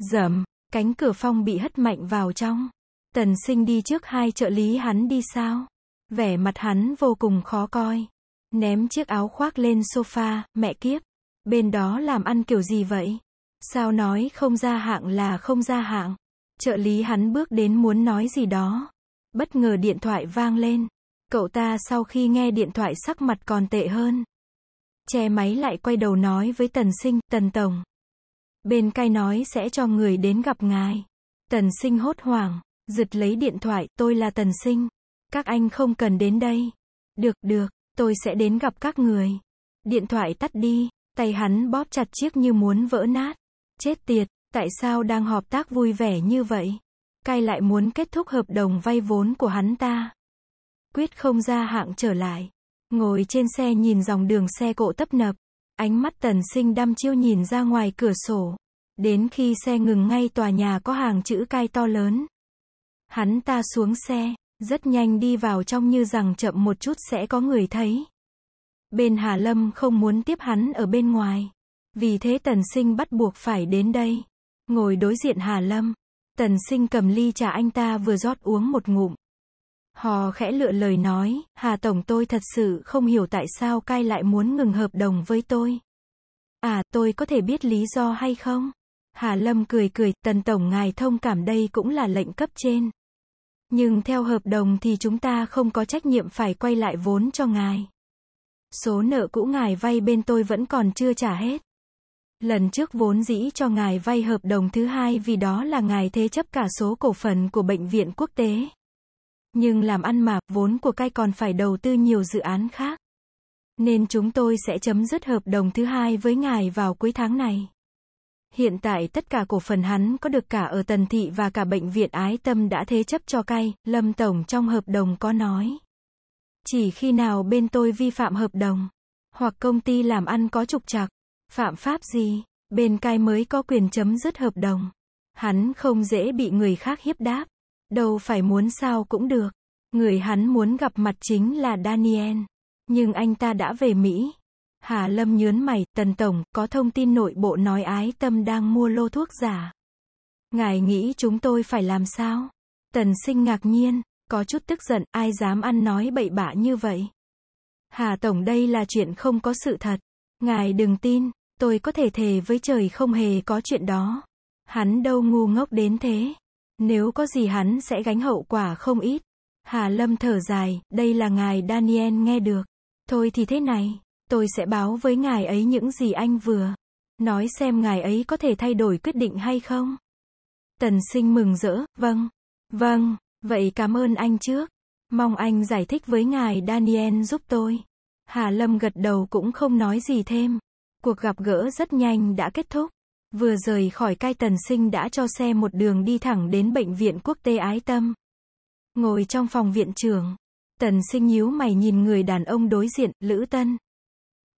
Dầm, cánh cửa phong bị hất mạnh vào trong. Tần sinh đi trước hai trợ lý hắn đi sao? Vẻ mặt hắn vô cùng khó coi. Ném chiếc áo khoác lên sofa, mẹ kiếp. Bên đó làm ăn kiểu gì vậy? Sao nói không ra hạng là không ra hạng? Trợ lý hắn bước đến muốn nói gì đó. Bất ngờ điện thoại vang lên. Cậu ta sau khi nghe điện thoại sắc mặt còn tệ hơn. Che máy lại quay đầu nói với tần sinh, tần tổng. Bên cai nói sẽ cho người đến gặp ngài. Tần sinh hốt hoảng, giật lấy điện thoại, tôi là tần sinh. Các anh không cần đến đây. Được, được, tôi sẽ đến gặp các người. Điện thoại tắt đi, tay hắn bóp chặt chiếc như muốn vỡ nát. Chết tiệt, tại sao đang hợp tác vui vẻ như vậy? Cai lại muốn kết thúc hợp đồng vay vốn của hắn ta. Quyết không ra hạng trở lại. Ngồi trên xe nhìn dòng đường xe cộ tấp nập. Ánh mắt tần sinh đăm chiêu nhìn ra ngoài cửa sổ. Đến khi xe ngừng ngay tòa nhà có hàng chữ cai to lớn. Hắn ta xuống xe, rất nhanh đi vào trong như rằng chậm một chút sẽ có người thấy. Bên Hà Lâm không muốn tiếp hắn ở bên ngoài. Vì thế tần sinh bắt buộc phải đến đây. Ngồi đối diện Hà Lâm. Tần sinh cầm ly trà anh ta vừa rót uống một ngụm, Họ khẽ lựa lời nói, Hà Tổng tôi thật sự không hiểu tại sao cai lại muốn ngừng hợp đồng với tôi. À, tôi có thể biết lý do hay không? Hà Lâm cười cười, Tần Tổng ngài thông cảm đây cũng là lệnh cấp trên. Nhưng theo hợp đồng thì chúng ta không có trách nhiệm phải quay lại vốn cho ngài. Số nợ cũ ngài vay bên tôi vẫn còn chưa trả hết. Lần trước vốn dĩ cho ngài vay hợp đồng thứ hai vì đó là ngài thế chấp cả số cổ phần của bệnh viện quốc tế. Nhưng làm ăn mà, vốn của cai còn phải đầu tư nhiều dự án khác. Nên chúng tôi sẽ chấm dứt hợp đồng thứ hai với ngài vào cuối tháng này. Hiện tại tất cả cổ phần hắn có được cả ở Tần Thị và cả bệnh viện Ái Tâm đã thế chấp cho cai Lâm Tổng trong hợp đồng có nói. Chỉ khi nào bên tôi vi phạm hợp đồng, hoặc công ty làm ăn có trục trặc, phạm pháp gì, bên cai mới có quyền chấm dứt hợp đồng. Hắn không dễ bị người khác hiếp đáp. Đâu phải muốn sao cũng được. Người hắn muốn gặp mặt chính là Daniel. Nhưng anh ta đã về Mỹ. Hà Lâm nhớn mày, Tần Tổng, có thông tin nội bộ nói ái tâm đang mua lô thuốc giả. Ngài nghĩ chúng tôi phải làm sao? Tần sinh ngạc nhiên, có chút tức giận, ai dám ăn nói bậy bạ như vậy? Hà Tổng đây là chuyện không có sự thật. Ngài đừng tin, tôi có thể thề với trời không hề có chuyện đó. Hắn đâu ngu ngốc đến thế. Nếu có gì hắn sẽ gánh hậu quả không ít. Hà Lâm thở dài, đây là ngài Daniel nghe được. Thôi thì thế này, tôi sẽ báo với ngài ấy những gì anh vừa. Nói xem ngài ấy có thể thay đổi quyết định hay không. Tần sinh mừng rỡ, vâng. Vâng, vậy cảm ơn anh trước. Mong anh giải thích với ngài Daniel giúp tôi. Hà Lâm gật đầu cũng không nói gì thêm. Cuộc gặp gỡ rất nhanh đã kết thúc. Vừa rời khỏi cai tần sinh đã cho xe một đường đi thẳng đến bệnh viện quốc tế ái tâm. Ngồi trong phòng viện trưởng, tần sinh nhíu mày nhìn người đàn ông đối diện, Lữ Tân.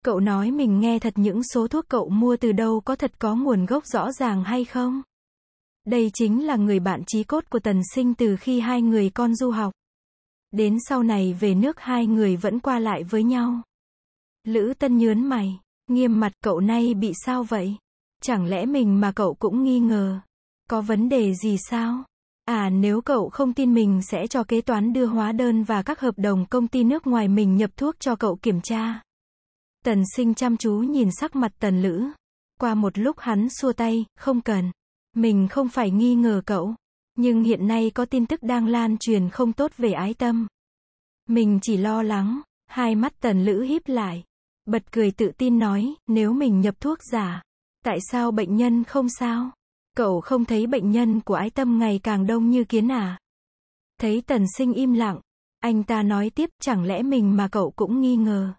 Cậu nói mình nghe thật những số thuốc cậu mua từ đâu có thật có nguồn gốc rõ ràng hay không? Đây chính là người bạn trí cốt của tần sinh từ khi hai người con du học. Đến sau này về nước hai người vẫn qua lại với nhau. Lữ Tân nhớn mày, nghiêm mặt cậu nay bị sao vậy? Chẳng lẽ mình mà cậu cũng nghi ngờ? Có vấn đề gì sao? À nếu cậu không tin mình sẽ cho kế toán đưa hóa đơn và các hợp đồng công ty nước ngoài mình nhập thuốc cho cậu kiểm tra. Tần sinh chăm chú nhìn sắc mặt tần lữ. Qua một lúc hắn xua tay, không cần. Mình không phải nghi ngờ cậu. Nhưng hiện nay có tin tức đang lan truyền không tốt về ái tâm. Mình chỉ lo lắng, hai mắt tần lữ híp lại. Bật cười tự tin nói, nếu mình nhập thuốc giả, Tại sao bệnh nhân không sao? Cậu không thấy bệnh nhân của ái tâm ngày càng đông như kiến à? Thấy tần sinh im lặng, anh ta nói tiếp chẳng lẽ mình mà cậu cũng nghi ngờ.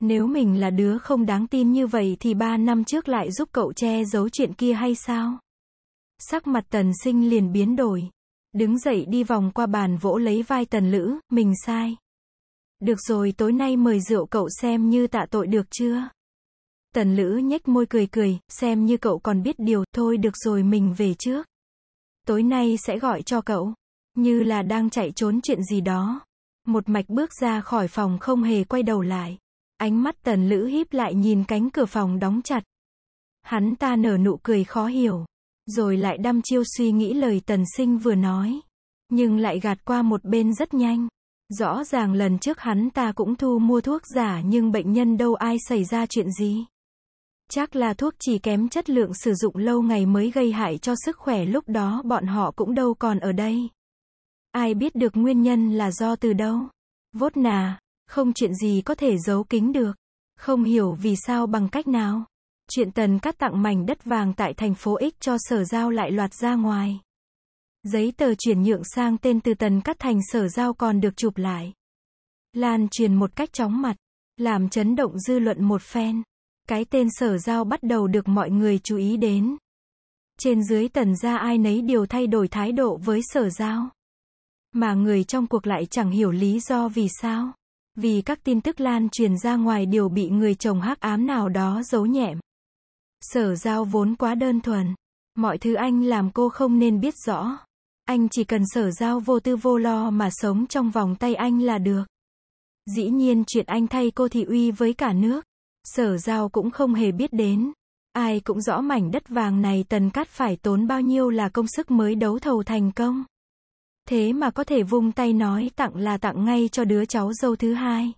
Nếu mình là đứa không đáng tin như vậy thì ba năm trước lại giúp cậu che giấu chuyện kia hay sao? Sắc mặt tần sinh liền biến đổi. Đứng dậy đi vòng qua bàn vỗ lấy vai tần lữ, mình sai. Được rồi tối nay mời rượu cậu xem như tạ tội được chưa? Tần lữ nhếch môi cười cười, xem như cậu còn biết điều, thôi được rồi mình về trước. Tối nay sẽ gọi cho cậu, như là đang chạy trốn chuyện gì đó. Một mạch bước ra khỏi phòng không hề quay đầu lại. Ánh mắt tần lữ híp lại nhìn cánh cửa phòng đóng chặt. Hắn ta nở nụ cười khó hiểu. Rồi lại đăm chiêu suy nghĩ lời tần sinh vừa nói. Nhưng lại gạt qua một bên rất nhanh. Rõ ràng lần trước hắn ta cũng thu mua thuốc giả nhưng bệnh nhân đâu ai xảy ra chuyện gì chắc là thuốc chỉ kém chất lượng sử dụng lâu ngày mới gây hại cho sức khỏe lúc đó bọn họ cũng đâu còn ở đây. Ai biết được nguyên nhân là do từ đâu? Vốt nà, không chuyện gì có thể giấu kín được. Không hiểu vì sao bằng cách nào. Chuyện tần cắt tặng mảnh đất vàng tại thành phố X cho sở giao lại loạt ra ngoài. Giấy tờ chuyển nhượng sang tên từ tần cắt thành sở giao còn được chụp lại. Lan truyền một cách chóng mặt, làm chấn động dư luận một phen. Cái tên sở giao bắt đầu được mọi người chú ý đến. Trên dưới tần gia ai nấy đều thay đổi thái độ với sở giao. Mà người trong cuộc lại chẳng hiểu lý do vì sao. Vì các tin tức lan truyền ra ngoài đều bị người chồng hắc ám nào đó giấu nhẹm. Sở giao vốn quá đơn thuần. Mọi thứ anh làm cô không nên biết rõ. Anh chỉ cần sở giao vô tư vô lo mà sống trong vòng tay anh là được. Dĩ nhiên chuyện anh thay cô thị uy với cả nước. Sở giao cũng không hề biết đến. Ai cũng rõ mảnh đất vàng này tần cát phải tốn bao nhiêu là công sức mới đấu thầu thành công. Thế mà có thể vung tay nói tặng là tặng ngay cho đứa cháu dâu thứ hai.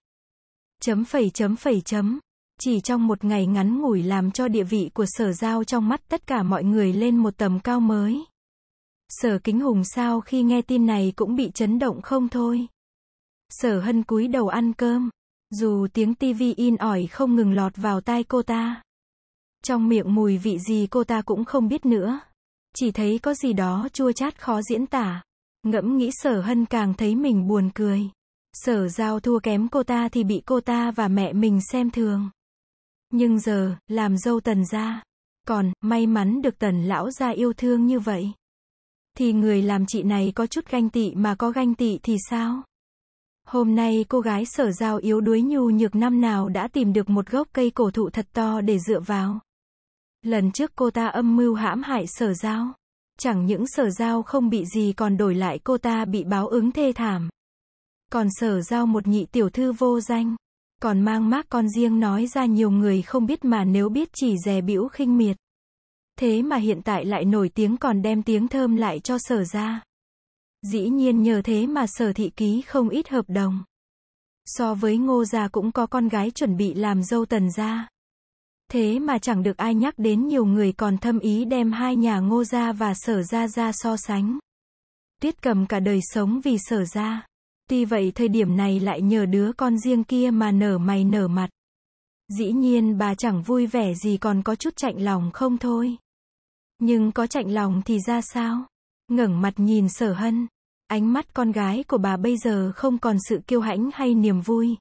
Chấm phẩy chấm phẩy chấm. Chỉ trong một ngày ngắn ngủi làm cho địa vị của sở giao trong mắt tất cả mọi người lên một tầm cao mới. Sở kính hùng sao khi nghe tin này cũng bị chấn động không thôi. Sở hân cúi đầu ăn cơm, dù tiếng tivi in ỏi không ngừng lọt vào tai cô ta. Trong miệng mùi vị gì cô ta cũng không biết nữa. Chỉ thấy có gì đó chua chát khó diễn tả. Ngẫm nghĩ sở hân càng thấy mình buồn cười. Sở giao thua kém cô ta thì bị cô ta và mẹ mình xem thường. Nhưng giờ, làm dâu tần ra. Còn, may mắn được tần lão ra yêu thương như vậy. Thì người làm chị này có chút ganh tị mà có ganh tị thì sao? Hôm nay cô gái sở giao yếu đuối nhu nhược năm nào đã tìm được một gốc cây cổ thụ thật to để dựa vào. Lần trước cô ta âm mưu hãm hại sở giao. Chẳng những sở giao không bị gì còn đổi lại cô ta bị báo ứng thê thảm. Còn sở giao một nhị tiểu thư vô danh. Còn mang mác con riêng nói ra nhiều người không biết mà nếu biết chỉ dè bĩu khinh miệt. Thế mà hiện tại lại nổi tiếng còn đem tiếng thơm lại cho sở ra. Dĩ nhiên nhờ thế mà sở thị ký không ít hợp đồng. So với ngô gia cũng có con gái chuẩn bị làm dâu tần gia. Thế mà chẳng được ai nhắc đến nhiều người còn thâm ý đem hai nhà ngô gia và sở gia ra so sánh. Tuyết cầm cả đời sống vì sở gia. Tuy vậy thời điểm này lại nhờ đứa con riêng kia mà nở mày nở mặt. Dĩ nhiên bà chẳng vui vẻ gì còn có chút chạnh lòng không thôi. Nhưng có chạnh lòng thì ra sao? ngẩng mặt nhìn sở hân, Ánh mắt con gái của bà bây giờ không còn sự kiêu hãnh hay niềm vui.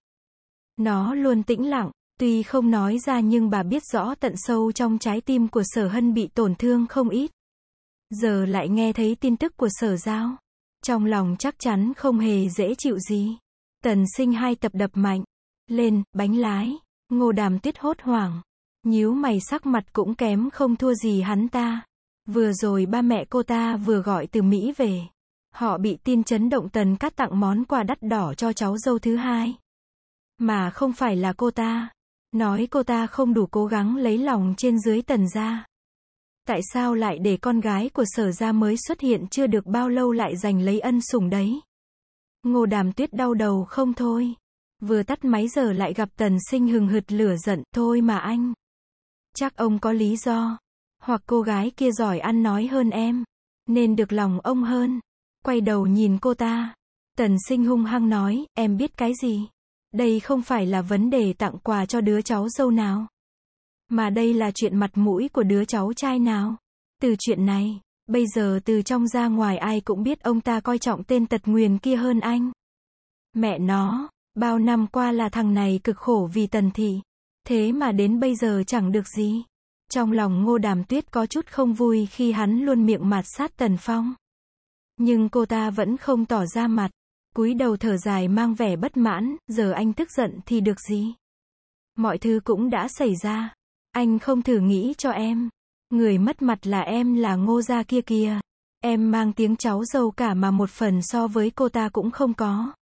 Nó luôn tĩnh lặng, tuy không nói ra nhưng bà biết rõ tận sâu trong trái tim của sở hân bị tổn thương không ít. Giờ lại nghe thấy tin tức của sở giao. Trong lòng chắc chắn không hề dễ chịu gì. Tần sinh hai tập đập mạnh. Lên, bánh lái. Ngô đàm tuyết hốt hoảng. nhíu mày sắc mặt cũng kém không thua gì hắn ta. Vừa rồi ba mẹ cô ta vừa gọi từ Mỹ về. Họ bị tin chấn động tần cát tặng món quà đắt đỏ cho cháu dâu thứ hai. Mà không phải là cô ta. Nói cô ta không đủ cố gắng lấy lòng trên dưới tần gia. Tại sao lại để con gái của sở gia mới xuất hiện chưa được bao lâu lại giành lấy ân sủng đấy? Ngô đàm tuyết đau đầu không thôi. Vừa tắt máy giờ lại gặp tần sinh hừng hực lửa giận, thôi mà anh. Chắc ông có lý do. Hoặc cô gái kia giỏi ăn nói hơn em. Nên được lòng ông hơn. Quay đầu nhìn cô ta. Tần sinh hung hăng nói, em biết cái gì? Đây không phải là vấn đề tặng quà cho đứa cháu dâu nào. Mà đây là chuyện mặt mũi của đứa cháu trai nào. Từ chuyện này, bây giờ từ trong ra ngoài ai cũng biết ông ta coi trọng tên tật nguyền kia hơn anh. Mẹ nó, bao năm qua là thằng này cực khổ vì tần thị. Thế mà đến bây giờ chẳng được gì. Trong lòng ngô đàm tuyết có chút không vui khi hắn luôn miệng mạt sát tần phong. Nhưng cô ta vẫn không tỏ ra mặt. cúi đầu thở dài mang vẻ bất mãn, giờ anh tức giận thì được gì? Mọi thứ cũng đã xảy ra. Anh không thử nghĩ cho em. Người mất mặt là em là ngô gia kia kia. Em mang tiếng cháu dâu cả mà một phần so với cô ta cũng không có.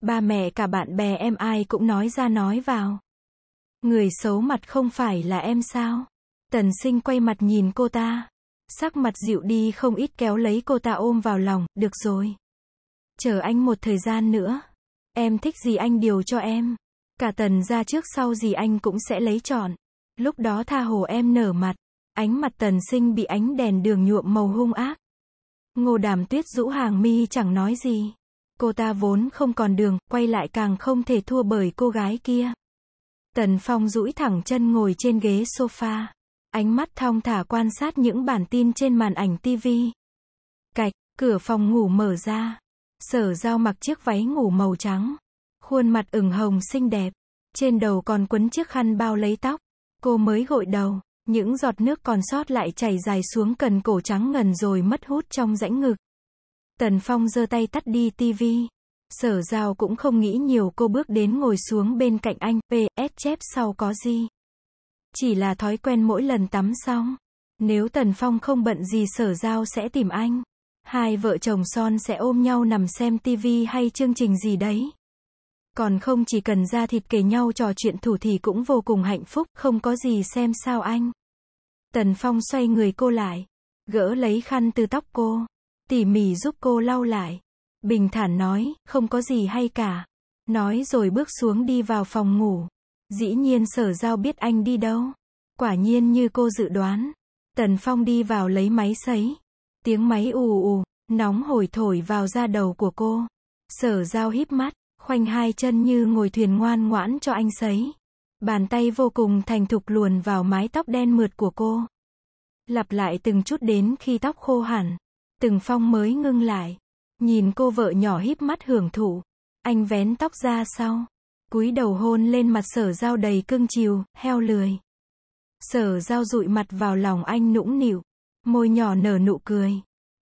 Ba mẹ cả bạn bè em ai cũng nói ra nói vào. Người xấu mặt không phải là em sao? Tần sinh quay mặt nhìn cô ta. Sắc mặt dịu đi không ít kéo lấy cô ta ôm vào lòng, được rồi. Chờ anh một thời gian nữa. Em thích gì anh điều cho em. Cả tần ra trước sau gì anh cũng sẽ lấy chọn. Lúc đó tha hồ em nở mặt. Ánh mặt tần sinh bị ánh đèn đường nhuộm màu hung ác. Ngô đàm tuyết rũ hàng mi chẳng nói gì. Cô ta vốn không còn đường, quay lại càng không thể thua bởi cô gái kia. Tần Phong rũi thẳng chân ngồi trên ghế sofa. Ánh mắt thong thả quan sát những bản tin trên màn ảnh TV. Cạch, cửa phòng ngủ mở ra. Sở giao mặc chiếc váy ngủ màu trắng. Khuôn mặt ửng hồng xinh đẹp. Trên đầu còn quấn chiếc khăn bao lấy tóc. Cô mới gội đầu. Những giọt nước còn sót lại chảy dài xuống cần cổ trắng ngần rồi mất hút trong rãnh ngực. Tần Phong giơ tay tắt đi tivi. Sở giao cũng không nghĩ nhiều cô bước đến ngồi xuống bên cạnh anh, PS chép sau có gì. Chỉ là thói quen mỗi lần tắm xong. Nếu Tần Phong không bận gì sở giao sẽ tìm anh. Hai vợ chồng son sẽ ôm nhau nằm xem tivi hay chương trình gì đấy. Còn không chỉ cần ra thịt kề nhau trò chuyện thủ thì cũng vô cùng hạnh phúc, không có gì xem sao anh. Tần Phong xoay người cô lại, gỡ lấy khăn từ tóc cô, tỉ mỉ giúp cô lau lại. Bình thản nói, không có gì hay cả. Nói rồi bước xuống đi vào phòng ngủ. Dĩ nhiên sở giao biết anh đi đâu. Quả nhiên như cô dự đoán. Tần Phong đi vào lấy máy sấy. Tiếng máy ù ù, nóng hổi thổi vào da đầu của cô. Sở giao híp mắt, khoanh hai chân như ngồi thuyền ngoan ngoãn cho anh sấy. Bàn tay vô cùng thành thục luồn vào mái tóc đen mượt của cô. Lặp lại từng chút đến khi tóc khô hẳn. Từng phong mới ngưng lại. Nhìn cô vợ nhỏ híp mắt hưởng thụ. Anh vén tóc ra sau cúi đầu hôn lên mặt sở giao đầy cưng chiều, heo lười. Sở giao dụi mặt vào lòng anh nũng nịu, môi nhỏ nở nụ cười,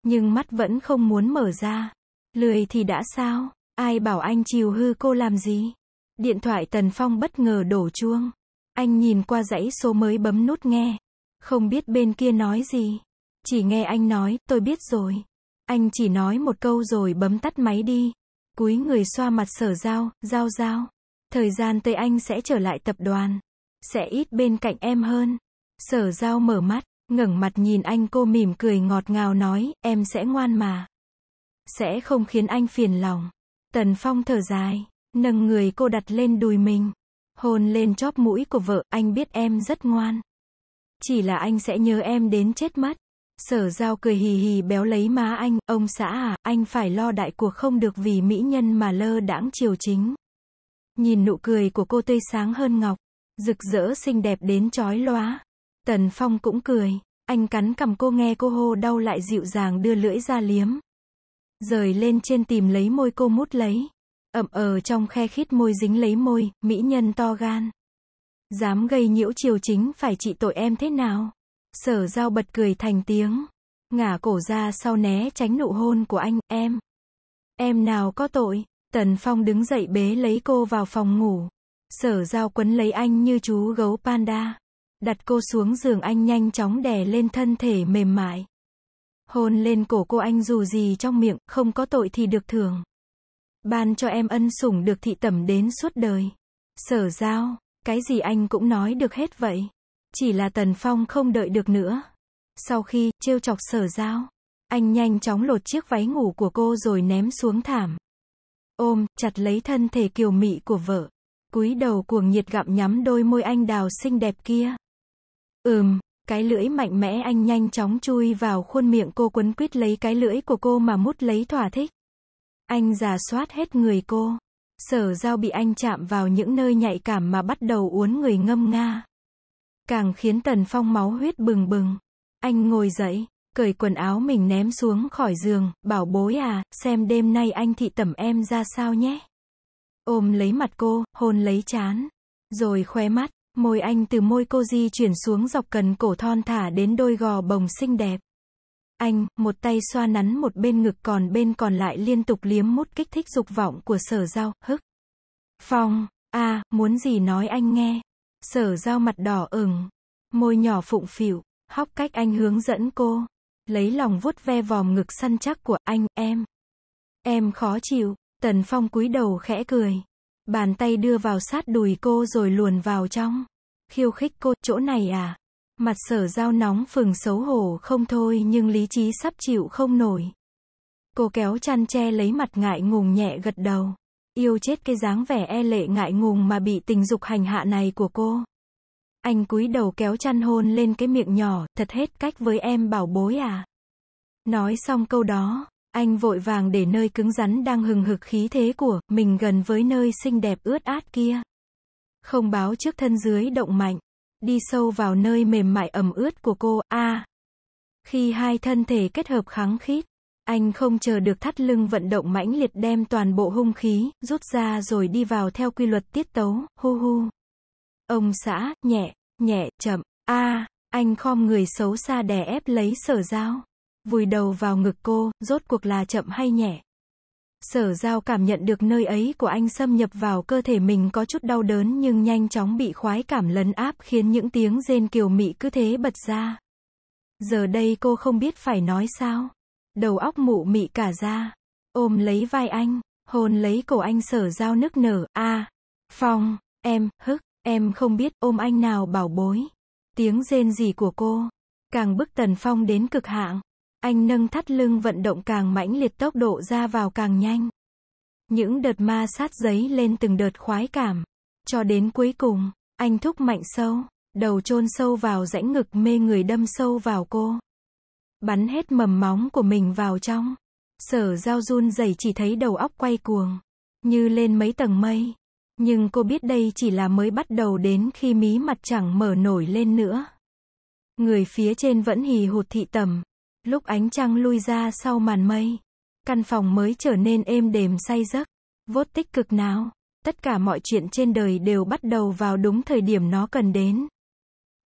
nhưng mắt vẫn không muốn mở ra. Lười thì đã sao, ai bảo anh chiều hư cô làm gì? Điện thoại Tần Phong bất ngờ đổ chuông. Anh nhìn qua dãy số mới bấm nút nghe. Không biết bên kia nói gì. Chỉ nghe anh nói, tôi biết rồi. Anh chỉ nói một câu rồi bấm tắt máy đi. Cúi người xoa mặt sở dao, dao dao. Thời gian Tây Anh sẽ trở lại tập đoàn. Sẽ ít bên cạnh em hơn. Sở giao mở mắt, ngẩng mặt nhìn anh cô mỉm cười ngọt ngào nói, em sẽ ngoan mà. Sẽ không khiến anh phiền lòng. Tần Phong thở dài, nâng người cô đặt lên đùi mình. Hôn lên chóp mũi của vợ, anh biết em rất ngoan. Chỉ là anh sẽ nhớ em đến chết mất. Sở giao cười hì hì béo lấy má anh, ông xã à, anh phải lo đại cuộc không được vì mỹ nhân mà lơ đãng triều chính. Nhìn nụ cười của cô tươi sáng hơn ngọc, rực rỡ xinh đẹp đến chói lóa. Tần Phong cũng cười, anh cắn cầm cô nghe cô hô đau lại dịu dàng đưa lưỡi ra liếm. Rời lên trên tìm lấy môi cô mút lấy. Ẩm ờ trong khe khít môi dính lấy môi, mỹ nhân to gan. Dám gây nhiễu triều chính phải trị tội em thế nào? Sở giao bật cười thành tiếng. Ngả cổ ra sau né tránh nụ hôn của anh, em. Em nào có tội, Tần Phong đứng dậy bế lấy cô vào phòng ngủ. Sở giao quấn lấy anh như chú gấu panda. Đặt cô xuống giường anh nhanh chóng đè lên thân thể mềm mại. Hôn lên cổ cô anh dù gì trong miệng, không có tội thì được thưởng. Ban cho em ân sủng được thị tẩm đến suốt đời. Sở giao, cái gì anh cũng nói được hết vậy. Chỉ là Tần Phong không đợi được nữa. Sau khi, trêu chọc sở giao, anh nhanh chóng lột chiếc váy ngủ của cô rồi ném xuống thảm ôm, chặt lấy thân thể kiều mị của vợ. cúi đầu cuồng nhiệt gặm nhắm đôi môi anh đào xinh đẹp kia. Ừm, cái lưỡi mạnh mẽ anh nhanh chóng chui vào khuôn miệng cô quấn quít lấy cái lưỡi của cô mà mút lấy thỏa thích. Anh giả soát hết người cô. Sở giao bị anh chạm vào những nơi nhạy cảm mà bắt đầu uốn người ngâm nga. Càng khiến Tần Phong máu huyết bừng bừng. Anh ngồi dậy, cởi quần áo mình ném xuống khỏi giường, bảo bối à, xem đêm nay anh thị tẩm em ra sao nhé. Ôm lấy mặt cô, hôn lấy chán, rồi khoe mắt, môi anh từ môi cô di chuyển xuống dọc cần cổ thon thả đến đôi gò bồng xinh đẹp. Anh, một tay xoa nắn một bên ngực còn bên còn lại liên tục liếm mút kích thích dục vọng của sở giao, hức. Phong, a muốn gì nói anh nghe. Sở giao mặt đỏ ửng, môi nhỏ phụng phịu, hóc cách anh hướng dẫn cô lấy lòng vuốt ve vòm ngực săn chắc của anh, em. Em khó chịu, Tần Phong cúi đầu khẽ cười. Bàn tay đưa vào sát đùi cô rồi luồn vào trong. Khiêu khích cô, chỗ này à? Mặt sở dao nóng phừng xấu hổ không thôi nhưng lý trí sắp chịu không nổi. Cô kéo chăn che lấy mặt ngại ngùng nhẹ gật đầu. Yêu chết cái dáng vẻ e lệ ngại ngùng mà bị tình dục hành hạ này của cô. Anh cúi đầu kéo chăn hôn lên cái miệng nhỏ, thật hết cách với em bảo bối à. Nói xong câu đó, anh vội vàng để nơi cứng rắn đang hừng hực khí thế của mình gần với nơi xinh đẹp ướt át kia. Không báo trước thân dưới động mạnh, đi sâu vào nơi mềm mại ẩm ướt của cô, a. khi hai thân thể kết hợp kháng khít, anh không chờ được thắt lưng vận động mãnh liệt đem toàn bộ hung khí, rút ra rồi đi vào theo quy luật tiết tấu, hu hu. Ông xã, nhẹ, nhẹ, chậm, a anh khom người xấu xa đè ép lấy sở giao Vùi đầu vào ngực cô, rốt cuộc là chậm hay nhẹ. Sở giao cảm nhận được nơi ấy của anh xâm nhập vào cơ thể mình có chút đau đớn nhưng nhanh chóng bị khoái cảm lấn áp khiến những tiếng rên kiều mị cứ thế bật ra. Giờ đây cô không biết phải nói sao. Đầu óc mụ mị cả ra. Ôm lấy vai anh, hôn lấy cổ anh sở giao nức nở, a Phong, em, hức. Em không biết ôm anh nào bảo bối. Tiếng rên rỉ của cô. Càng bức Tần Phong đến cực hạng. Anh nâng thắt lưng vận động càng mãnh liệt tốc độ ra vào càng nhanh. Những đợt ma sát giấy lên từng đợt khoái cảm. Cho đến cuối cùng, anh thúc mạnh sâu, đầu chôn sâu vào rãnh ngực mê người đâm sâu vào cô. Bắn hết mầm móng của mình vào trong. Sở giao run dày chỉ thấy đầu óc quay cuồng. Như lên mấy tầng mây. Nhưng cô biết đây chỉ là mới bắt đầu đến khi mí mặt chẳng mở nổi lên nữa. Người phía trên vẫn hì hụt thị tầm. Lúc ánh trăng lui ra sau màn mây, căn phòng mới trở nên êm đềm say giấc. Vốt tích cực nào, tất cả mọi chuyện trên đời đều bắt đầu vào đúng thời điểm nó cần đến.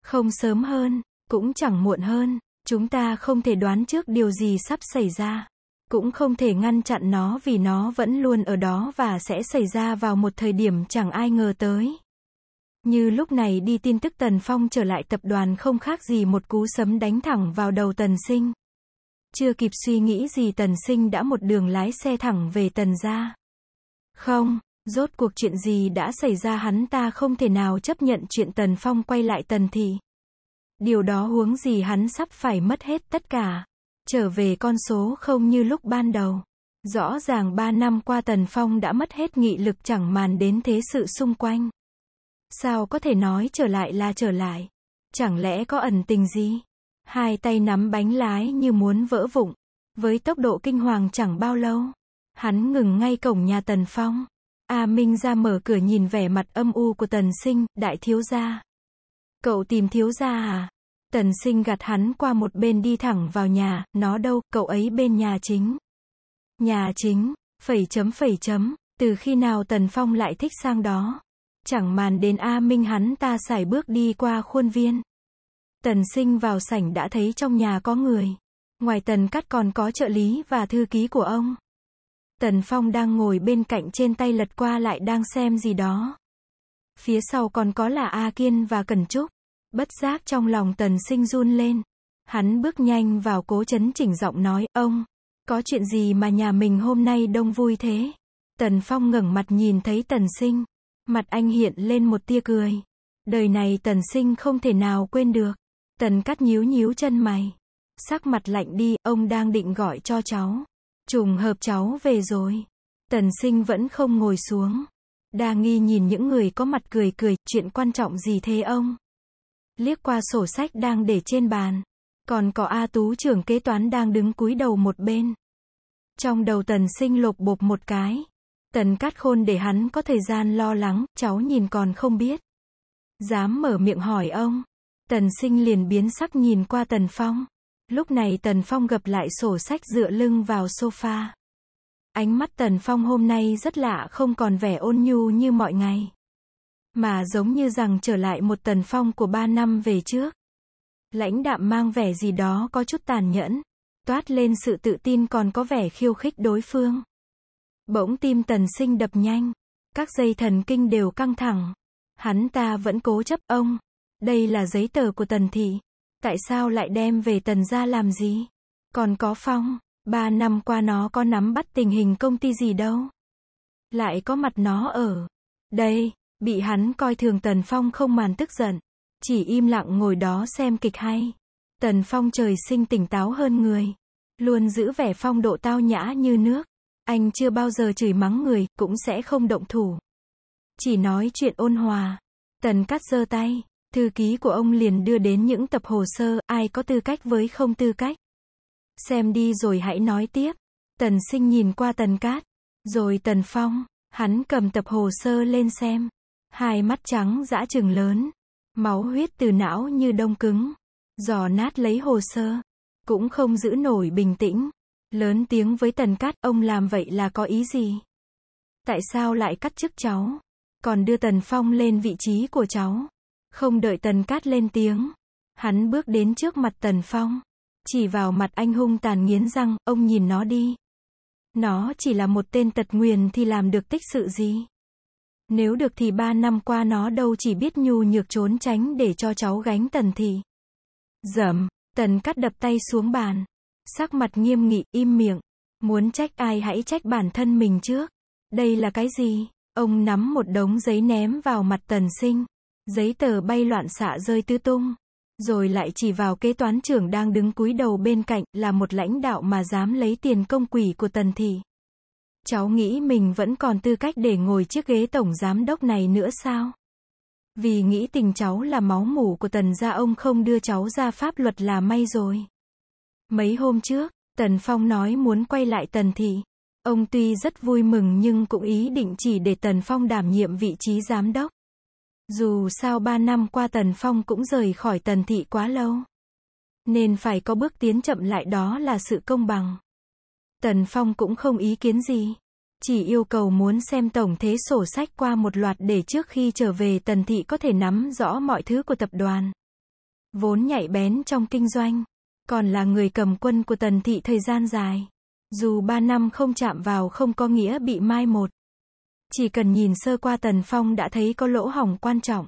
Không sớm hơn, cũng chẳng muộn hơn, chúng ta không thể đoán trước điều gì sắp xảy ra cũng không thể ngăn chặn nó vì nó vẫn luôn ở đó và sẽ xảy ra vào một thời điểm chẳng ai ngờ tới. Như lúc này đi tin tức Tần Phong trở lại tập đoàn không khác gì một cú sấm đánh thẳng vào đầu Tần Sinh. Chưa kịp suy nghĩ gì Tần Sinh đã một đường lái xe thẳng về Tần gia. Không, rốt cuộc chuyện gì đã xảy ra hắn ta không thể nào chấp nhận chuyện Tần Phong quay lại Tần Thị. Điều đó huống gì hắn sắp phải mất hết tất cả trở về con số không như lúc ban đầu. Rõ ràng ba năm qua Tần Phong đã mất hết nghị lực chẳng màn đến thế sự xung quanh. Sao có thể nói trở lại là trở lại? Chẳng lẽ có ẩn tình gì? Hai tay nắm bánh lái như muốn vỡ vụng. Với tốc độ kinh hoàng chẳng bao lâu. Hắn ngừng ngay cổng nhà Tần Phong. A Minh ra mở cửa nhìn vẻ mặt âm u của Tần Sinh, đại thiếu gia. Cậu tìm thiếu gia à? Tần sinh gạt hắn qua một bên đi thẳng vào nhà, nó đâu, cậu ấy bên nhà chính. Nhà chính, phẩy chấm phẩy chấm, từ khi nào Tần Phong lại thích sang đó. Chẳng màn đến A Minh hắn ta xài bước đi qua khuôn viên. Tần sinh vào sảnh đã thấy trong nhà có người. Ngoài Tần Cắt còn có trợ lý và thư ký của ông. Tần Phong đang ngồi bên cạnh trên tay lật qua lại đang xem gì đó. Phía sau còn có là A Kiên và Cần Trúc. Bất giác trong lòng tần sinh run lên. Hắn bước nhanh vào cố chấn chỉnh giọng nói, ông, có chuyện gì mà nhà mình hôm nay đông vui thế? Tần Phong ngẩng mặt nhìn thấy tần sinh. Mặt anh hiện lên một tia cười. Đời này tần sinh không thể nào quên được. Tần cắt nhíu nhíu chân mày. Sắc mặt lạnh đi, ông đang định gọi cho cháu. Trùng hợp cháu về rồi. Tần sinh vẫn không ngồi xuống. Đa nghi nhìn những người có mặt cười cười, chuyện quan trọng gì thế ông? liếc qua sổ sách đang để trên bàn. Còn có A Tú trưởng kế toán đang đứng cúi đầu một bên. Trong đầu tần sinh lột bột một cái. Tần cắt khôn để hắn có thời gian lo lắng, cháu nhìn còn không biết. Dám mở miệng hỏi ông. Tần sinh liền biến sắc nhìn qua tần phong. Lúc này tần phong gập lại sổ sách dựa lưng vào sofa. Ánh mắt tần phong hôm nay rất lạ không còn vẻ ôn nhu như mọi ngày. Mà giống như rằng trở lại một tần phong của ba năm về trước. Lãnh đạm mang vẻ gì đó có chút tàn nhẫn. Toát lên sự tự tin còn có vẻ khiêu khích đối phương. Bỗng tim tần sinh đập nhanh. Các dây thần kinh đều căng thẳng. Hắn ta vẫn cố chấp ông. Đây là giấy tờ của tần thị. Tại sao lại đem về tần ra làm gì? Còn có phong. Ba năm qua nó có nắm bắt tình hình công ty gì đâu. Lại có mặt nó ở. Đây, Bị hắn coi thường Tần Phong không màn tức giận. Chỉ im lặng ngồi đó xem kịch hay. Tần Phong trời sinh tỉnh táo hơn người. Luôn giữ vẻ phong độ tao nhã như nước. Anh chưa bao giờ chửi mắng người, cũng sẽ không động thủ. Chỉ nói chuyện ôn hòa. Tần cắt giơ tay. Thư ký của ông liền đưa đến những tập hồ sơ, ai có tư cách với không tư cách. Xem đi rồi hãy nói tiếp. Tần sinh nhìn qua tần cát. Rồi tần phong, hắn cầm tập hồ sơ lên xem. Hai mắt trắng dã trừng lớn. Máu huyết từ não như đông cứng. Giò nát lấy hồ sơ. Cũng không giữ nổi bình tĩnh. Lớn tiếng với tần cát ông làm vậy là có ý gì? Tại sao lại cắt chức cháu? Còn đưa tần phong lên vị trí của cháu. Không đợi tần cát lên tiếng. Hắn bước đến trước mặt tần phong. Chỉ vào mặt anh hung tàn nghiến răng, ông nhìn nó đi. Nó chỉ là một tên tật nguyền thì làm được tích sự gì? Nếu được thì ba năm qua nó đâu chỉ biết nhu nhược trốn tránh để cho cháu gánh tần thì. Dầm, tần cắt đập tay xuống bàn. Sắc mặt nghiêm nghị, im miệng. Muốn trách ai hãy trách bản thân mình trước. Đây là cái gì? Ông nắm một đống giấy ném vào mặt tần sinh. Giấy tờ bay loạn xạ rơi tứ tung. Rồi lại chỉ vào kế toán trưởng đang đứng cúi đầu bên cạnh là một lãnh đạo mà dám lấy tiền công quỷ của tần thị. Cháu nghĩ mình vẫn còn tư cách để ngồi chiếc ghế tổng giám đốc này nữa sao? Vì nghĩ tình cháu là máu mủ của tần gia ông không đưa cháu ra pháp luật là may rồi. Mấy hôm trước, Tần Phong nói muốn quay lại Tần Thị. Ông tuy rất vui mừng nhưng cũng ý định chỉ để Tần Phong đảm nhiệm vị trí giám đốc. Dù sao ba năm qua Tần Phong cũng rời khỏi Tần Thị quá lâu. Nên phải có bước tiến chậm lại đó là sự công bằng. Tần Phong cũng không ý kiến gì. Chỉ yêu cầu muốn xem tổng thế sổ sách qua một loạt để trước khi trở về Tần Thị có thể nắm rõ mọi thứ của tập đoàn. Vốn nhạy bén trong kinh doanh, còn là người cầm quân của Tần Thị thời gian dài. Dù ba năm không chạm vào không có nghĩa bị mai một. Chỉ cần nhìn sơ qua Tần Phong đã thấy có lỗ hỏng quan trọng.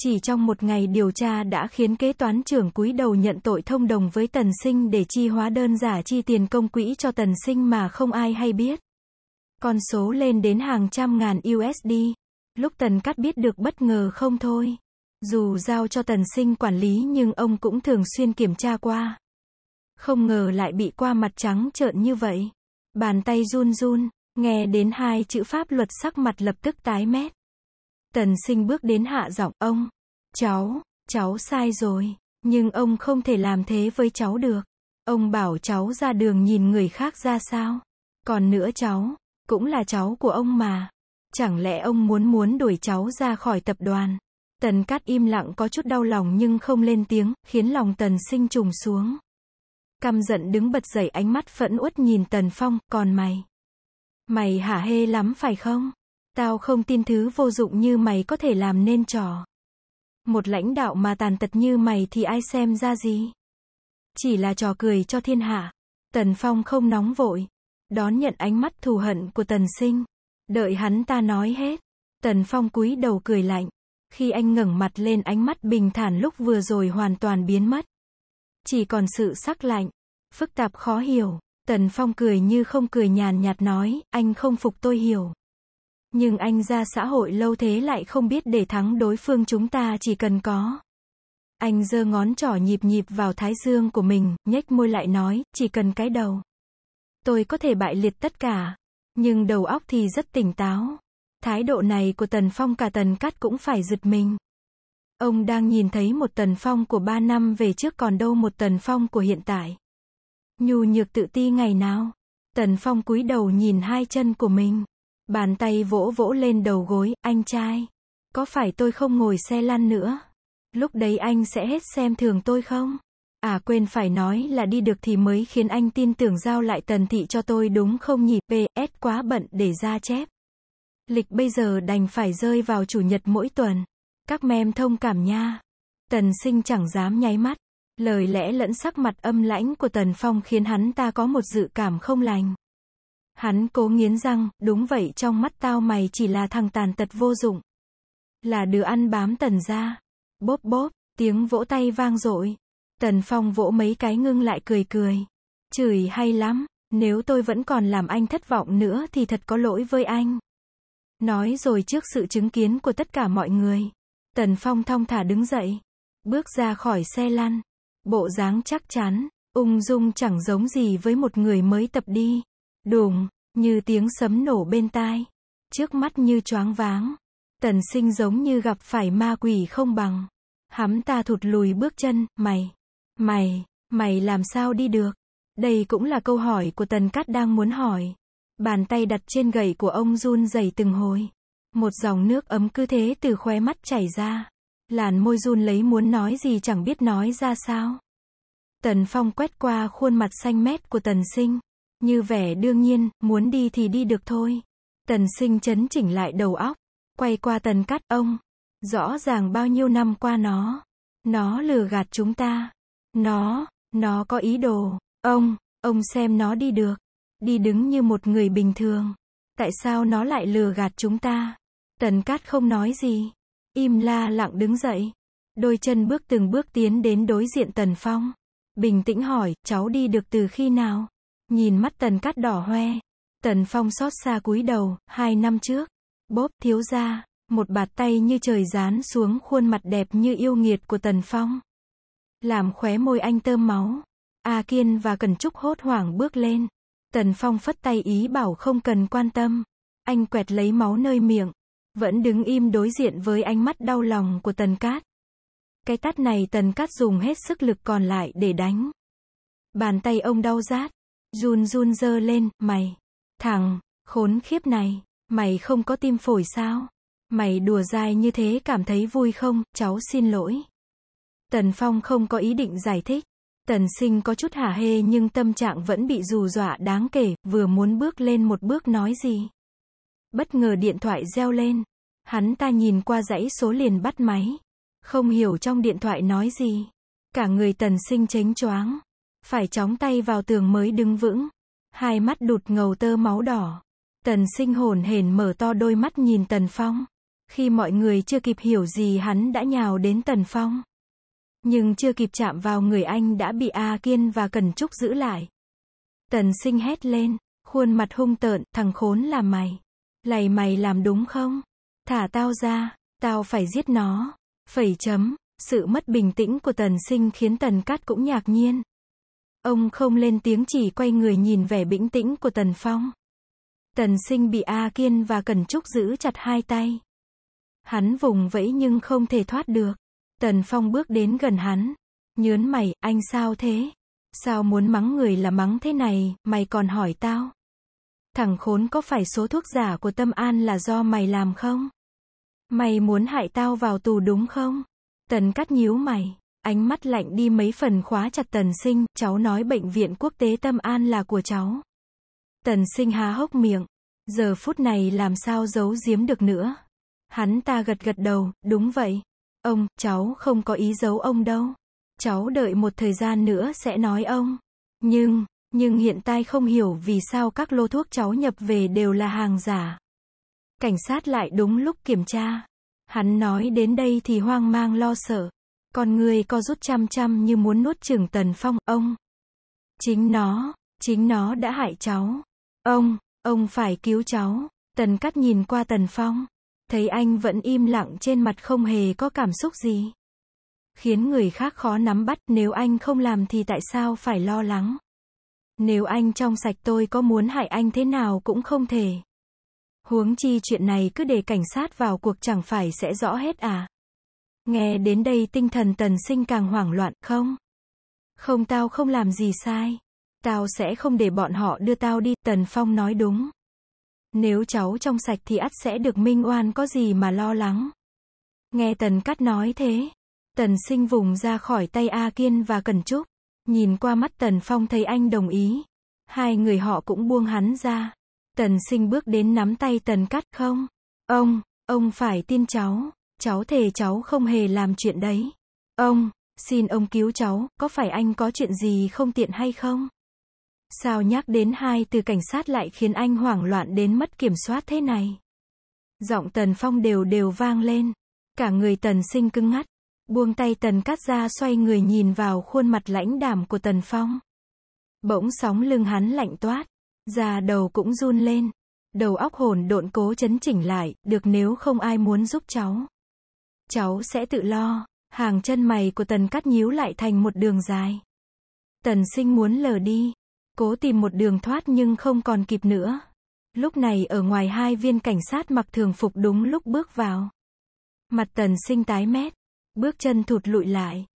Chỉ trong một ngày điều tra đã khiến kế toán trưởng cúi đầu nhận tội thông đồng với Tần Sinh để chi hóa đơn giả chi tiền công quỹ cho Tần Sinh mà không ai hay biết. Con số lên đến hàng trăm ngàn USD. Lúc Tần Cát biết được bất ngờ không thôi. Dù giao cho Tần Sinh quản lý nhưng ông cũng thường xuyên kiểm tra qua. Không ngờ lại bị qua mặt trắng trợn như vậy. Bàn tay run run, nghe đến hai chữ pháp luật sắc mặt lập tức tái mét. Tần sinh bước đến hạ giọng, ông, cháu, cháu sai rồi, nhưng ông không thể làm thế với cháu được. Ông bảo cháu ra đường nhìn người khác ra sao. Còn nữa cháu, cũng là cháu của ông mà. Chẳng lẽ ông muốn muốn đuổi cháu ra khỏi tập đoàn? Tần Cát im lặng có chút đau lòng nhưng không lên tiếng, khiến lòng Tần sinh trùng xuống. Căm giận đứng bật dậy ánh mắt phẫn uất nhìn Tần Phong, còn mày? Mày hả hê lắm phải không? Tao không tin thứ vô dụng như mày có thể làm nên trò. Một lãnh đạo mà tàn tật như mày thì ai xem ra gì? Chỉ là trò cười cho thiên hạ. Tần Phong không nóng vội. Đón nhận ánh mắt thù hận của Tần Sinh. Đợi hắn ta nói hết. Tần Phong cúi đầu cười lạnh. Khi anh ngẩng mặt lên ánh mắt bình thản lúc vừa rồi hoàn toàn biến mất. Chỉ còn sự sắc lạnh. Phức tạp khó hiểu. Tần Phong cười như không cười nhàn nhạt nói, anh không phục tôi hiểu. Nhưng anh ra xã hội lâu thế lại không biết để thắng đối phương chúng ta chỉ cần có. Anh giơ ngón trỏ nhịp nhịp vào thái dương của mình, nhếch môi lại nói, chỉ cần cái đầu. Tôi có thể bại liệt tất cả, nhưng đầu óc thì rất tỉnh táo. Thái độ này của Tần Phong cả Tần Cát cũng phải giật mình. Ông đang nhìn thấy một Tần Phong của ba năm về trước còn đâu một Tần Phong của hiện tại. Nhu nhược tự ti ngày nào. Tần Phong cúi đầu nhìn hai chân của mình. Bàn tay vỗ vỗ lên đầu gối, anh trai. Có phải tôi không ngồi xe lăn nữa? Lúc đấy anh sẽ hết xem thường tôi không? À quên phải nói là đi được thì mới khiến anh tin tưởng giao lại tần thị cho tôi đúng không nhỉ? PS quá bận để ra chép. Lịch bây giờ đành phải rơi vào chủ nhật mỗi tuần. Các mem thông cảm nha. Tần sinh chẳng dám nháy mắt. Lời lẽ lẫn sắc mặt âm lãnh của Tần Phong khiến hắn ta có một dự cảm không lành. Hắn cố nghiến răng, đúng vậy trong mắt tao mày chỉ là thằng tàn tật vô dụng. Là đứa ăn bám tần ra. Bốp bốp, tiếng vỗ tay vang dội Tần Phong vỗ mấy cái ngưng lại cười cười. Chửi hay lắm, nếu tôi vẫn còn làm anh thất vọng nữa thì thật có lỗi với anh. Nói rồi trước sự chứng kiến của tất cả mọi người. Tần Phong thong thả đứng dậy. Bước ra khỏi xe lăn. Bộ dáng chắc chắn, ung dung chẳng giống gì với một người mới tập đi. Đùng, như tiếng sấm nổ bên tai. Trước mắt như choáng váng. Tần sinh giống như gặp phải ma quỷ không bằng. Hắm ta thụt lùi bước chân, mày. Mày, mày làm sao đi được? Đây cũng là câu hỏi của tần cát đang muốn hỏi. Bàn tay đặt trên gậy của ông run rẩy từng hồi. Một dòng nước ấm cứ thế từ khóe mắt chảy ra. Làn môi run lấy muốn nói gì chẳng biết nói ra sao. Tần Phong quét qua khuôn mặt xanh mét của Tần Sinh. Như vẻ đương nhiên, muốn đi thì đi được thôi. Tần sinh chấn chỉnh lại đầu óc. Quay qua tần cắt ông. Rõ ràng bao nhiêu năm qua nó. Nó lừa gạt chúng ta. Nó, nó có ý đồ. Ông, ông xem nó đi được. Đi đứng như một người bình thường. Tại sao nó lại lừa gạt chúng ta? Tần cát không nói gì. Im la lặng đứng dậy. Đôi chân bước từng bước tiến đến đối diện Tần Phong. Bình tĩnh hỏi, cháu đi được từ khi nào? Nhìn mắt tần cát đỏ hoe. Tần phong xót xa cúi đầu, hai năm trước. Bốp thiếu ra, một bạt tay như trời gián xuống khuôn mặt đẹp như yêu nghiệt của tần phong. Làm khóe môi anh tơm máu. A Kiên và Cần Trúc hốt hoảng bước lên. Tần Phong phất tay ý bảo không cần quan tâm. Anh quẹt lấy máu nơi miệng. Vẫn đứng im đối diện với ánh mắt đau lòng của Tần Cát. Cái tát này Tần Cát dùng hết sức lực còn lại để đánh. Bàn tay ông đau rát. Jun Jun dơ lên, mày. Thằng, khốn khiếp này, mày không có tim phổi sao? Mày đùa dai như thế cảm thấy vui không, cháu xin lỗi. Tần Phong không có ý định giải thích. Tần sinh có chút hả hê nhưng tâm trạng vẫn bị dù dọa đáng kể, vừa muốn bước lên một bước nói gì. Bất ngờ điện thoại reo lên. Hắn ta nhìn qua dãy số liền bắt máy. Không hiểu trong điện thoại nói gì. Cả người tần sinh chánh choáng phải chóng tay vào tường mới đứng vững. Hai mắt đụt ngầu tơ máu đỏ. Tần sinh hồn hển mở to đôi mắt nhìn Tần Phong. Khi mọi người chưa kịp hiểu gì hắn đã nhào đến Tần Phong. Nhưng chưa kịp chạm vào người anh đã bị A Kiên và Cần Trúc giữ lại. Tần sinh hét lên, khuôn mặt hung tợn, thằng khốn là mày. Lầy mày làm đúng không? Thả tao ra, tao phải giết nó. Phẩy chấm, sự mất bình tĩnh của tần sinh khiến tần cát cũng nhạc nhiên. Ông không lên tiếng chỉ quay người nhìn vẻ bĩnh tĩnh của Tần Phong. Tần sinh bị A Kiên và Cần Trúc giữ chặt hai tay. Hắn vùng vẫy nhưng không thể thoát được. Tần Phong bước đến gần hắn. Nhớn mày, anh sao thế? Sao muốn mắng người là mắng thế này, mày còn hỏi tao? Thằng khốn có phải số thuốc giả của Tâm An là do mày làm không? Mày muốn hại tao vào tù đúng không? Tần cắt nhíu mày ánh mắt lạnh đi mấy phần khóa chặt tần sinh, cháu nói bệnh viện quốc tế tâm an là của cháu. Tần sinh há hốc miệng, giờ phút này làm sao giấu giếm được nữa. Hắn ta gật gật đầu, đúng vậy. Ông, cháu không có ý giấu ông đâu. Cháu đợi một thời gian nữa sẽ nói ông. Nhưng, nhưng hiện tại không hiểu vì sao các lô thuốc cháu nhập về đều là hàng giả. Cảnh sát lại đúng lúc kiểm tra. Hắn nói đến đây thì hoang mang lo sợ. Con người co rút chăm chăm như muốn nuốt chừng tần phong, ông. Chính nó, chính nó đã hại cháu. Ông, ông phải cứu cháu. Tần cắt nhìn qua tần phong. Thấy anh vẫn im lặng trên mặt không hề có cảm xúc gì. Khiến người khác khó nắm bắt, nếu anh không làm thì tại sao phải lo lắng. Nếu anh trong sạch tôi có muốn hại anh thế nào cũng không thể. Huống chi chuyện này cứ để cảnh sát vào cuộc chẳng phải sẽ rõ hết à. Nghe đến đây tinh thần tần sinh càng hoảng loạn, không? Không tao không làm gì sai. Tao sẽ không để bọn họ đưa tao đi, Tần Phong nói đúng. Nếu cháu trong sạch thì ắt sẽ được minh oan có gì mà lo lắng. Nghe Tần cắt nói thế. Tần sinh vùng ra khỏi tay A Kiên và Cần Trúc. Nhìn qua mắt Tần Phong thấy anh đồng ý. Hai người họ cũng buông hắn ra. Tần sinh bước đến nắm tay Tần cắt không? Ông, ông phải tin cháu cháu thề cháu không hề làm chuyện đấy. Ông, xin ông cứu cháu, có phải anh có chuyện gì không tiện hay không? Sao nhắc đến hai từ cảnh sát lại khiến anh hoảng loạn đến mất kiểm soát thế này? Giọng Tần Phong đều đều vang lên. Cả người Tần sinh cứng ngắt. Buông tay Tần cắt ra xoay người nhìn vào khuôn mặt lãnh đảm của Tần Phong. Bỗng sóng lưng hắn lạnh toát. Da đầu cũng run lên. Đầu óc hồn độn cố chấn chỉnh lại, được nếu không ai muốn giúp cháu. Cháu sẽ tự lo. Hàng chân mày của tần cắt nhíu lại thành một đường dài. Tần sinh muốn lờ đi. Cố tìm một đường thoát nhưng không còn kịp nữa. Lúc này ở ngoài hai viên cảnh sát mặc thường phục đúng lúc bước vào. Mặt tần sinh tái mét. Bước chân thụt lụi lại.